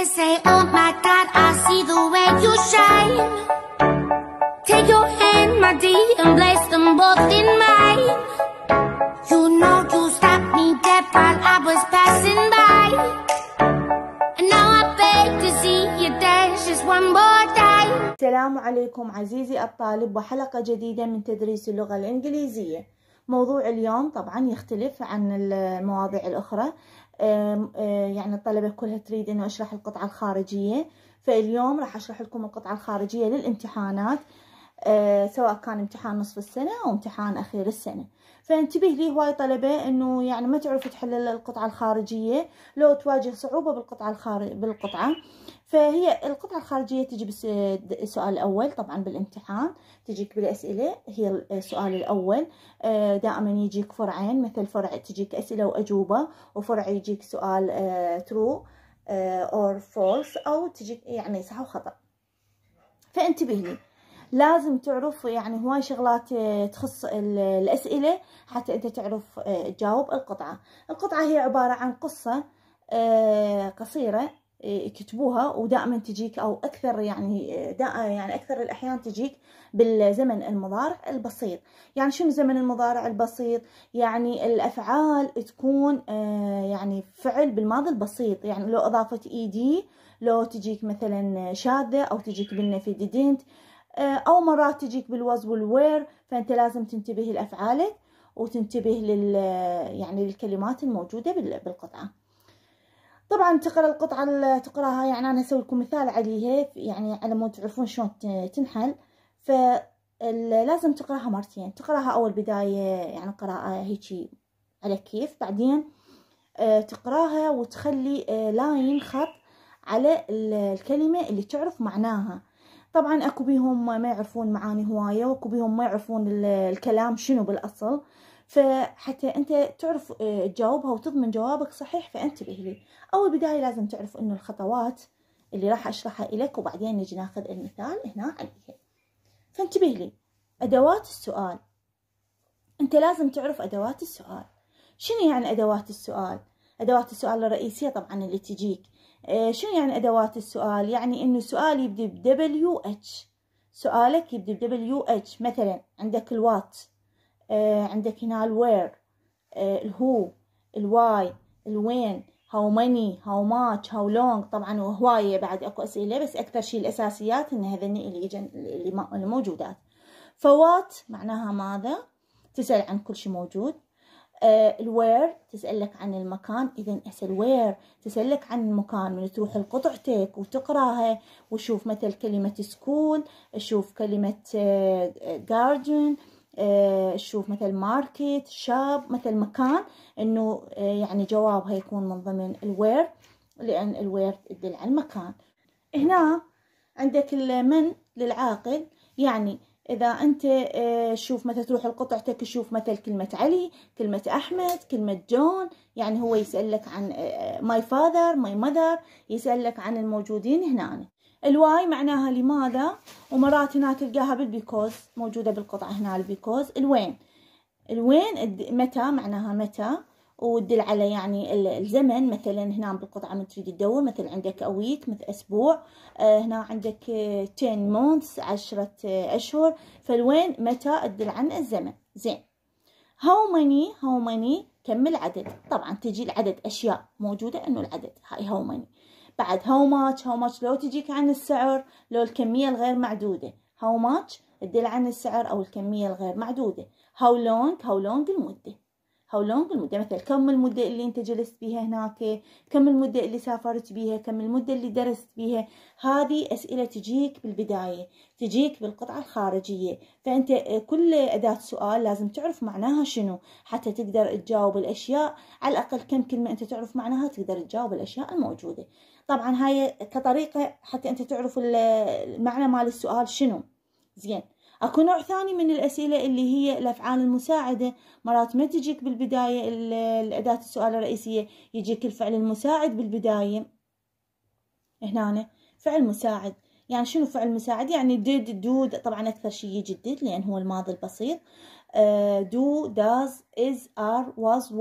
They say, oh my God, I see the way you shine Take your hand, my dear, and place them both in mine You know you stopped me dead while I was passing by And now I beg to see you dance just one more time السلام عليكم عزيزي الطالب وحلقة جديدة من تدريس اللغة الإنجليزية موضوع اليوم طبعا يختلف عن المواضيع الأخرى يعني الطلبة كلها تريد انه اشرح القطعة الخارجية فاليوم راح اشرح لكم القطعة الخارجية للامتحانات سواء كان امتحان نصف السنة او امتحان اخير السنة فانتبه لي هواي طلبة انه يعني ما تعرف تحل القطعة الخارجية لو تواجه صعوبة بالقطعة الخارج بالقطعة فهي القطعة الخارجية تجي بالسؤال آه، الأول طبعا بالامتحان تجيك بالأسئلة هي السؤال آه، الأول آه، دائما يجيك فرعين مثل فرع تجيك أسئلة وأجوبة وفرع يجيك سؤال ترو أور فولس أو تجيك يعني صح وخطأ فانتبه لي لازم تعرف يعني هواي شغلات تخص الأسئلة حتى أنت تعرف تجاوب القطعة القطعة هي عبارة عن قصة قصيرة إيه، يكتبوها ودائما تجيك او اكثر يعني إيه، دائما يعني اكثر الاحيان تجيك بالزمن المضارع البسيط يعني شنو زمن المضارع البسيط يعني الافعال تكون إيه، يعني فعل بالماضي البسيط يعني لو اضافت ايدي e لو تجيك مثلا شاذه او تجيك بالنفي ديدنت او مرات تجيك بالوز والوير فانت لازم تنتبه لافعالك وتنتبه لل يعني للكلمات الموجوده بالقطعه طبعا تقرا القطعه اللي تقراها يعني انا اسوي لكم مثال عليها يعني على ما تعرفون شلون تنحل ف لازم تقراها مرتين تقراها اول بدايه يعني قراءه هيجي على كيف بعدين آه، تقراها وتخلي لاين آه، خط على الكلمه اللي تعرف معناها طبعا اكو بيهم ما يعرفون معاني هوايه واكو بيهم ما يعرفون الكلام شنو بالاصل فحتى انت تعرف آه، تجاوبها وتضمن جوابك صحيح فانتبه لي اول بدايه لازم تعرف انه الخطوات اللي راح اشرحها لك وبعدين نجي ناخذ المثال هنا عليها فانتبه لي ادوات السؤال انت لازم تعرف ادوات السؤال شنو يعني ادوات السؤال ادوات السؤال الرئيسيه طبعا اللي تجيك آه، شنو يعني ادوات السؤال يعني انه سؤال يبدا ب دبليو اتش سؤالك يبدا ب دبليو اتش مثلا عندك الوات آه، عندك هنا الوير الهو الواي الوين هاو ماني هاو ماتش هاو لونج طبعا وهواية بعد اكو اسئلة بس اكثر شيء الاساسيات ان هذني اللي يجن اللي موجودات فوات معناها ماذا تسأل عن كل شيء موجود آه، الوير تسألك عن المكان إذا أسأل وير تسألك عن المكان من تروح لقطعتك وتقراها وشوف مثل كلمة سكول شوف كلمة جاردن آه، تشوف آه، مثل ماركت شاب مثل مكان انه آه، يعني جوابها يكون من ضمن الوير لان الوير تدل على المكان هنا عندك من للعاقل يعني اذا انت آه، شوف مثلا تروح لقطعتك تشوف مثل كلمه علي كلمه احمد كلمه جون يعني هو يسالك عن ماي فاذر ماي ماذر يسالك عن الموجودين هنا الواي معناها لماذا ومرات هنا تلقاها بالبيكوز موجودة بالقطعة هنا البيكوز الوين الوين متى معناها متى وتدل على يعني الزمن مثلا هنا بالقطعة من تريد تدور مثل عندك أويك مثل أسبوع آه، هنا عندك 10 مونثس عشرة أشهر فالوين متى تدل عن الزمن زين هاو ماني هاو ماني كم العدد طبعا تجي العدد أشياء موجودة أنه العدد هاي هاو ماني بعد هاو ماتش هاو ماتش لو تجيك عن السعر لو الكمية الغير معدودة هاو ماتش تدل عن السعر أو الكمية الغير معدودة هاو لونج هاو لونج المدة هاو لونج المدة مثلا كم المدة اللي انت جلست بيها هناك كم المدة اللي سافرت بيها كم المدة اللي درست بيها هذه أسئلة تجيك بالبداية تجيك بالقطعة الخارجية فأنت آه، كل أداة سؤال لازم تعرف معناها شنو حتى تقدر تجاوب الأشياء على الأقل كم كلمة أنت تعرف معناها تقدر تجاوب الأشياء الموجودة طبعا هاي كطريقة حتى أنت تعرف المعنى مال السؤال شنو زين اكو نوع ثاني من الاسئله اللي هي الافعال المساعده مرات ما تجيك بالبدايه الاداه السؤال الرئيسيه يجيك الفعل المساعد بالبدايه هنا فعل مساعد يعني شنو فعل مساعد يعني did do طبعا اكثر شيء يجي did لان هو الماضي البسيط آه، دو do does is are was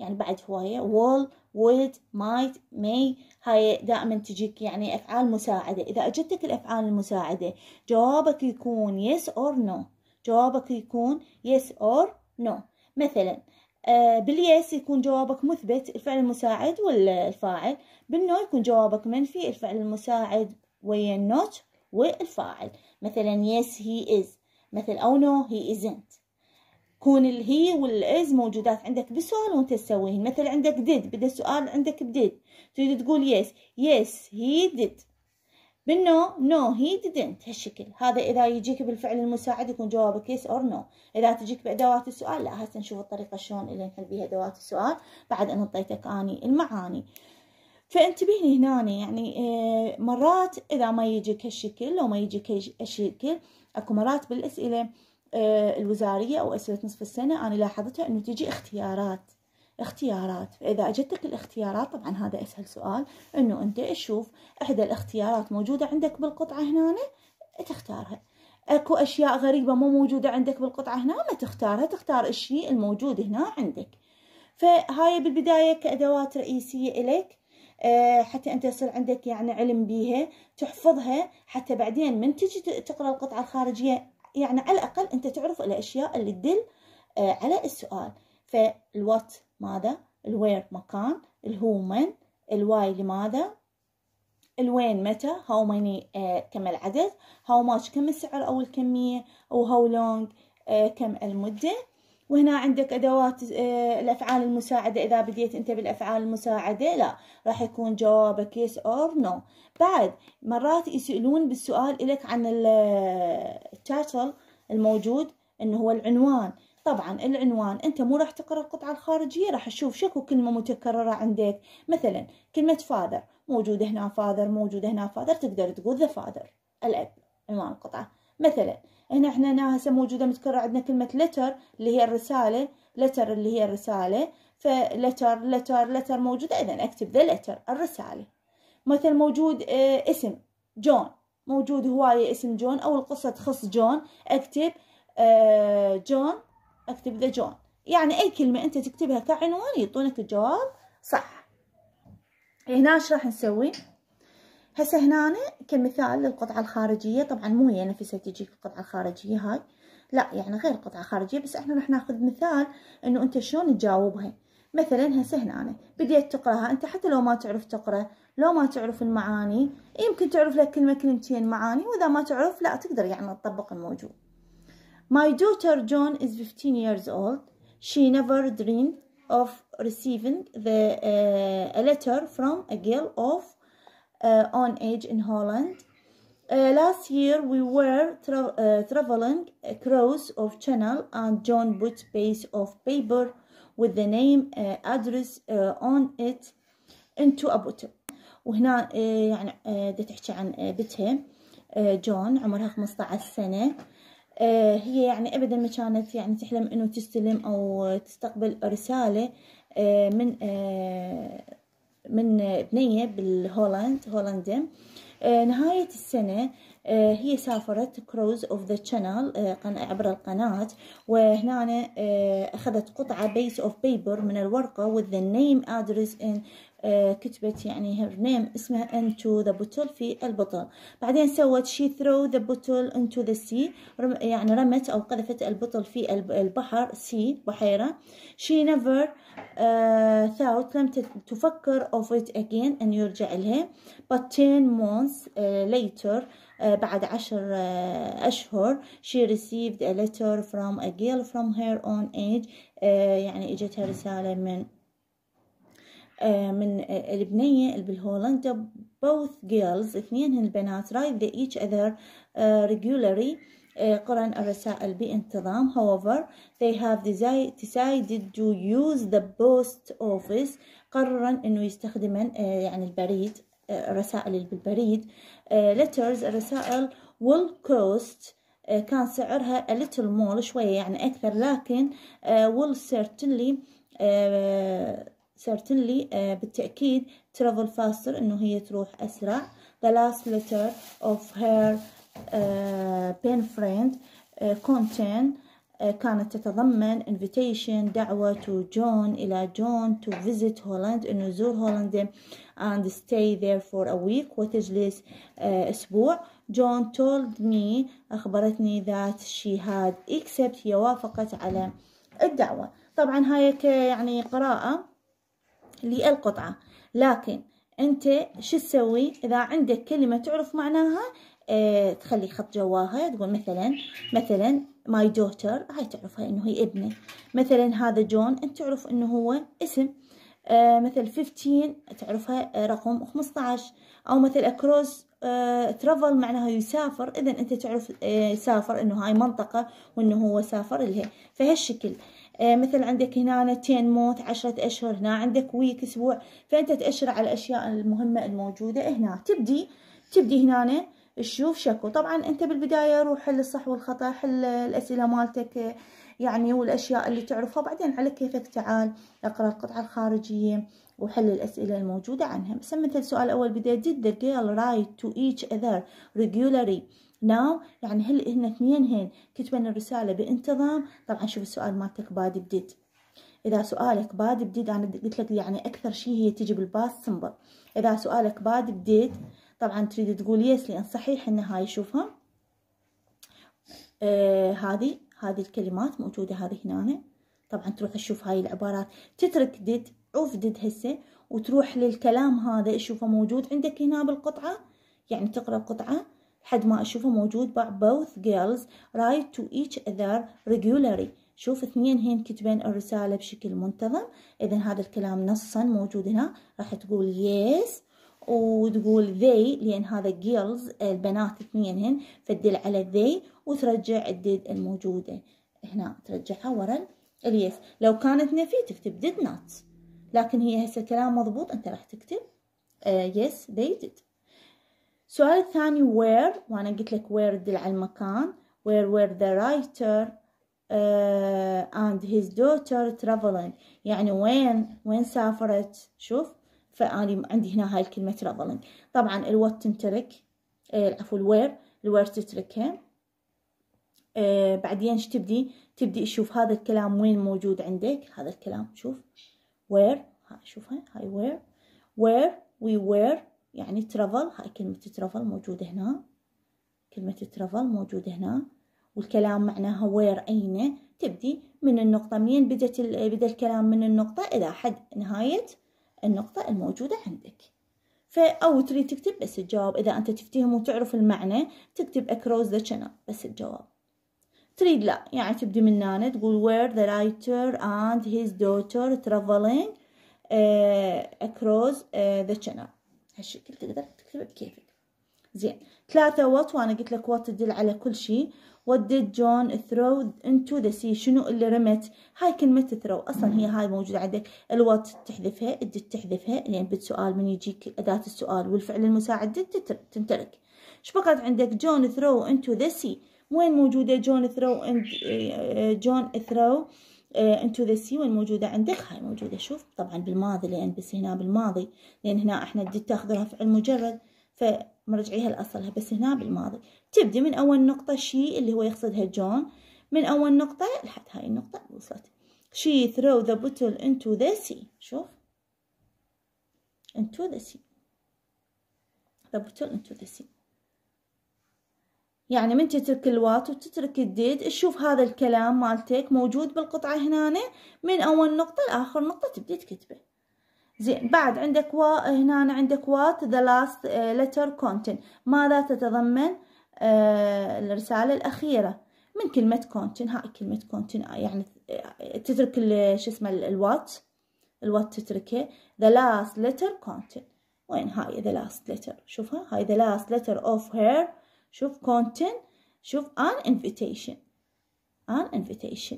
يعني بعد هوايه وول would might may هاي دائما تجيك يعني أفعال مساعدة إذا أجتك الأفعال المساعدة جوابك يكون yes or no جوابك يكون yes or no مثلا آه، باليس يكون جوابك مثبت الفعل المساعد والفاعل بالنو يكون جوابك منفي الفعل المساعد ويا النوت والفاعل مثلا yes he is مثل أو no he isn't كون الهي والإز موجودات عندك بالسؤال وانت تسويهن مثل عندك did بدأ السؤال عندك بديد تريد تقول yes yes he did بالنو no he didn't هالشكل هذا إذا يجيك بالفعل المساعد يكون جوابك yes or no إذا تجيك بأدوات السؤال لا هسه نشوف الطريقة شلون اللي نحل بها أدوات السؤال بعد أن اعطيتك أني المعاني فانتبهني هنا يعني آه، مرات إذا ما يجيك هالشكل لو ما يجيك هالشكل أكو مرات بالأسئلة آه، الوزارية أو أسئلة نصف السنة أنا لاحظتها أنه تجي اختيارات اختيارات فإذا أجتك الاختيارات طبعا هذا أسهل سؤال أنه أنت تشوف إحدى الاختيارات موجودة عندك بالقطعة هنا تختارها اكو اشياء غريبة مو موجودة عندك بالقطعة هنا ما تختارها تختار الشيء الموجود هنا عندك فهاي بالبداية كأدوات رئيسية لك آه، حتى انت يصير عندك يعني علم بيها تحفظها حتى بعدين من تجي تقرا القطعه الخارجيه يعني على الأقل أنت تعرف الأشياء اللي تدل آه، على السؤال فالوات ماذا الوير مكان الهو من الواي لماذا الوين متى هاو آه، ماني كم العدد هاو ماتش كم السعر أو الكمية أو هاو لونج كم المدة وهنا عندك أدوات آه، الأفعال المساعدة إذا بديت أنت بالأفعال المساعدة لا راح يكون جوابك yes or no بعد مرات يسألون بالسؤال إلك عن آه، التايتل الموجود إنه هو العنوان طبعا العنوان انت مو راح تقرا القطعه الخارجيه راح تشوف شكو كلمه متكرره عندك مثلا كلمه فاذر موجوده هنا فاذر موجوده هنا فاذر تقدر تقول ذا فاذر الاب عنوان القطعه مثلا هنا احنا هنا هسه موجوده متكرر عندنا كلمه لتر اللي هي الرساله لتر اللي هي الرساله فلتر لتر لتر موجوده اذا اكتب ذا لتر الرساله مثلا موجود اه اسم جون موجود هوايه اسم جون او القصه تخص جون اكتب اه جون اكتب ذا جون يعني اي كلمه انت تكتبها كعنوان يعطونك الجواب صح هنا ايش راح نسوي هسه هنا كمثال للقطعة الخارجية طبعا مو هي نفسها تجيك القطعة الخارجية هاي لا يعني غير قطعة خارجية بس احنا راح ناخذ مثال انه انت شلون تجاوبها مثلا هسه هنا بديت تقراها انت حتى لو ما تعرف تقرا لو ما تعرف المعاني يمكن تعرف لك كلمة كلمتين معاني واذا ما تعرف لا تقدر يعني تطبق الموجود My daughter John is 15 years old. She never dreamed of receiving the uh, a letter from a girl of uh, on age in Holland. Uh, last year we were tra uh, traveling across of channel and John put piece of paper with the name uh, address uh, on it into a bottle. وهنا uh, يعني بدها uh, تحكي عن uh, بيتها uh, جون عمرها 15 سنة uh, هي يعني ابدا ما كانت يعني تحلم انه تستلم او تستقبل رسالة uh, من من بنية آه، بالهولند هولندا آه، نهاية السنة آه، هي سافرت كروز اوف ذا شانل عبر القناة وهنا أخذت قطعة بيس اوف بيبر من الورقة with the name address and آه، كتبت يعني هير نيم اسمها انتو ذا بوتل في البطل بعدين سوت شي ثرو ذا بوتل انتو ذا سي يعني رمت او قذفت البطل في البحر سي بحيره شي نيفر ثاوت لم تفكر اوف ات اجين ان يرجع لها but 10 months آه، later آه، بعد عشر أشهر she received a letter from a girl from her own age يعني إجتها رسالة من آه، من آه، البنية بالهولندا both girls هن البنات write the each other آه، regularly قرأن الرسائل بانتظام however they have decided to use the post office قررن انه يستخدمن يعني البريد الرسائل اللي بالبريد letters الرسائل will cost كان سعرها a little more شوية يعني أكثر لكن will certainly certainly بالتأكيد travel faster إنه هي تروح أسرع the last letter of her pen friend contain كانت تتضمن invitation دعوة to John إلى John to visit Holland إنه يزور هولندا and stay there for a week وتجلس أسبوع John told me أخبرتني that she had accept هي وافقت على الدعوة طبعا هاي يعني قراءة للقطعة لكن انت شو تسوي اذا عندك كلمة تعرف معناها اه تخلي خط جواها تقول مثلا مثلا ماي دوتر هاي تعرفها انه هي ابنه مثلا هذا جون انت تعرف انه هو اسم اه مثل 15 تعرفها رقم 15 او مثل اكروز اه ترافل معناها يسافر اذا انت تعرف اه سافر انه هاي منطقة وانه هو سافر لها فهالشكل آه، مثل عندك هنا تين موت عشرة أشهر هنا عندك ويك أسبوع فأنت تأشر على الأشياء المهمة الموجودة هنا تبدي تبدي هنا تشوف شكو طبعا أنت بالبداية روح حل الصح والخطأ حل الأسئلة مالتك آه، يعني والأشياء اللي تعرفها بعدين على كيفك تعال اقرأ القطعة الخارجية وحل الأسئلة الموجودة عنها مثلا مثل سؤال أول بداية did the girl write to each other regularly ناو يعني هل هن اثنين هن كتبن الرسالة بانتظام طبعا شوف السؤال مالتك باد بديد إذا سؤالك باد بديد أنا قلت لك يعني أكثر شيء هي تجي بالباس سمبل إذا سؤالك باد بديد طبعا تريد تقول يس لأن صحيح إن هاي شوفها آه هذه هذه الكلمات موجودة هذه هنا طبعا تروح تشوف هاي العبارات تترك ديد عوف ديد هسه وتروح للكلام هذا تشوفه موجود عندك هنا بالقطعة يعني تقرأ قطعة حد ما أشوفه موجود بع both girls write to each other regularly شوف اثنين هين كتبين الرسالة بشكل منتظم إذا هذا الكلام نصا موجود هنا راح تقول yes وتقول they لأن هذا girls البنات اثنين هن فتدل على they وترجع الديد الموجودة هنا ترجعها ورا اليس لو كانت نفي تكتب did not لكن هي هسه كلام مضبوط أنت راح تكتب uh, yes they did السؤال الثاني where وأنا قلت لك where تدل على المكان where were the writer اند uh, and his daughter traveling يعني وين وين سافرت شوف فاني عندي هنا هاي الكلمة traveling طبعا الوات تنترك عفوا الوير الوير تتركها آه بعدين ايش تبدي تبدي تشوف هذا الكلام وين موجود عندك هذا الكلام شوف where ها شوفها هاي where where we were يعني ترافل هاي كلمة ترافل موجودة هنا كلمة ترافل موجودة هنا والكلام معناها وير أين تبدي من النقطة منين بدت بدا الكلام من النقطة إلى حد نهاية النقطة الموجودة عندك فأو تريد تكتب بس الجواب إذا أنت تفتهم وتعرف المعنى تكتب across the channel بس الجواب تريد لا يعني تبدي من هنا تقول where the writer and his daughter traveling uh, across uh, the channel هالشكل تقدر تكتبه بكيفك زين ثلاثة وات وأنا قلت لك وات تدل على كل شيء what did John throw into the sea شنو اللي رمت هاي كلمة throw أصلا هي هاي موجودة عندك الوات تحذفها did تحذفها لأن يعني بالسؤال من يجيك أداة السؤال والفعل المساعد did تنترك ايش بقت عندك John throw into the sea وين موجودة John throw and John throw آه، انتو ذا سي والموجودة عندك هاي موجودة شوف طبعا بالماضي لأن بس هنا بالماضي لأن هنا احنا دي تاخذها فعل مجرد فمرجعيها لأصلها بس هنا بالماضي تبدي من أول نقطة شي اللي هو يقصدها جون من أول نقطة لحد هاي النقطة وصلت she throw the bottle into the sea شوف into the sea the bottle into the sea يعني من تترك الوات وتترك الديد تشوف هذا الكلام مالتك موجود بالقطعة هنا من أول نقطة لآخر نقطة تبدي تكتبه زين بعد عندك وا هنا عندك وات ذا لاست لتر كونتين ماذا تتضمن آه الرسالة الأخيرة من كلمة كونتين هاي كلمة كونتين آه، يعني آه، تترك شو اسمه الوات الوات تتركه ذا لاست لتر كونتين وين هاي ذا لاست لتر شوفها هاي ذا لاست لتر اوف هير شوف content شوف an invitation an invitation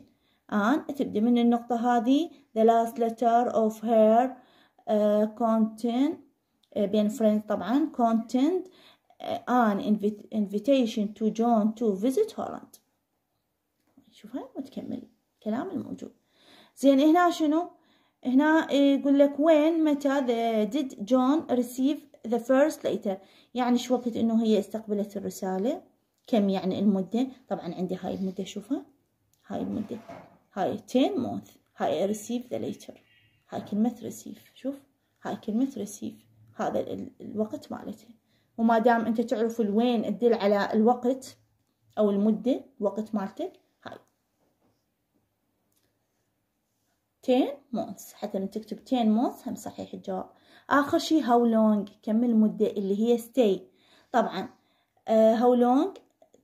an تبدي من النقطة هذه the last letter of her uh, content uh, بين friends طبعا content uh, an invit invitation to John to visit Holland شوف هاي وتكمل الكلام الموجود زين هنا شنو هنا يقول لك وين متى the, did John receive the first letter يعني شو وقت انه هي استقبلت الرسالة كم يعني المدة طبعا عندي هاي المدة شوفها هاي المدة هاي 10 month هاي receive the ليتر هاي كلمة receive شوف هاي كلمة receive هذا الوقت مالتها وما دام انت تعرف الوين تدل على الوقت او المدة الوقت مالتك هاي 10 months حتى لو تكتب 10 months هم صحيح الجواب آخر شي هاو لونج كم المدة اللي هي stay طبعا آه، هاو لونج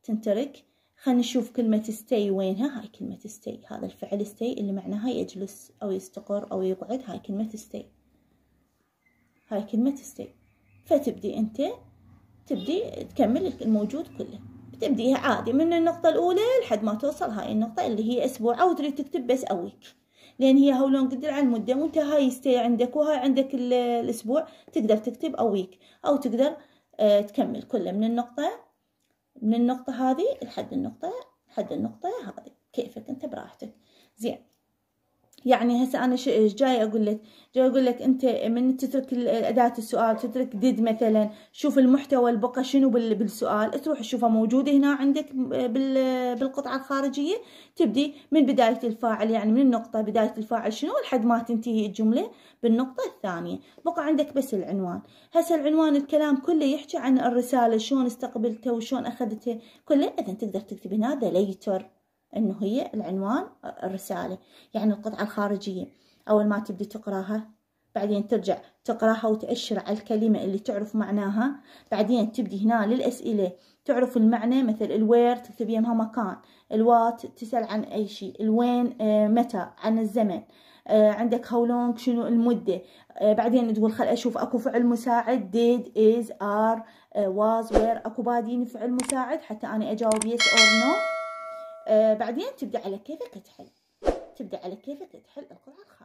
تنترك خلينا نشوف كلمة stay وينها هاي كلمة stay هذا الفعل stay اللي معناها يجلس أو يستقر أو يقعد هاي كلمة stay هاي كلمة stay فتبدي أنت تبدي تكمل الموجود كله بتبديها عادي من النقطة الأولى لحد ما توصل هاي النقطة اللي هي أسبوع أو تريد تكتب بس أويك لان هي هاو لونج تدل على المده وانت هاي ستي عندك وهاي عندك الاسبوع تقدر تكتب او ويك او تقدر آه، تكمل كله من النقطه من النقطه هذه لحد النقطه لحد النقطه هذه كيفك انت براحتك زين يعني هسه انا ايش جاي اقول لك جاي اقول لك انت من تترك اداه السؤال تترك ديد مثلا شوف المحتوى البقى شنو بالسؤال تروح تشوفها موجوده هنا عندك بالقطعه الخارجيه تبدي من بدايه الفاعل يعني من النقطه بدايه الفاعل شنو لحد ما تنتهي الجمله بالنقطه الثانيه بقى عندك بس العنوان هسه العنوان الكلام كله يحكي عن الرساله شلون استقبلته وشلون اخذته كله اذا تقدر تكتب هنا ذا ليتر انه هي العنوان الرسالة يعني القطعة الخارجية اول ما تبدي تقراها بعدين ترجع تقراها وتأشر على الكلمة اللي تعرف معناها بعدين تبدي هنا للأسئلة تعرف المعنى مثل الوير تكتب يمها مكان الوات تسأل عن أي شيء الوين آه، متى عن الزمن آه، عندك هاو لونج شنو المدة آه، بعدين تقول خل أشوف أكو فعل مساعد did is are was where أكو بادين فعل مساعد حتى أنا أجاوب yes اور no آه، بعدين تبدأ على كيفك تحل تبدأ على كيفك تحل القطعة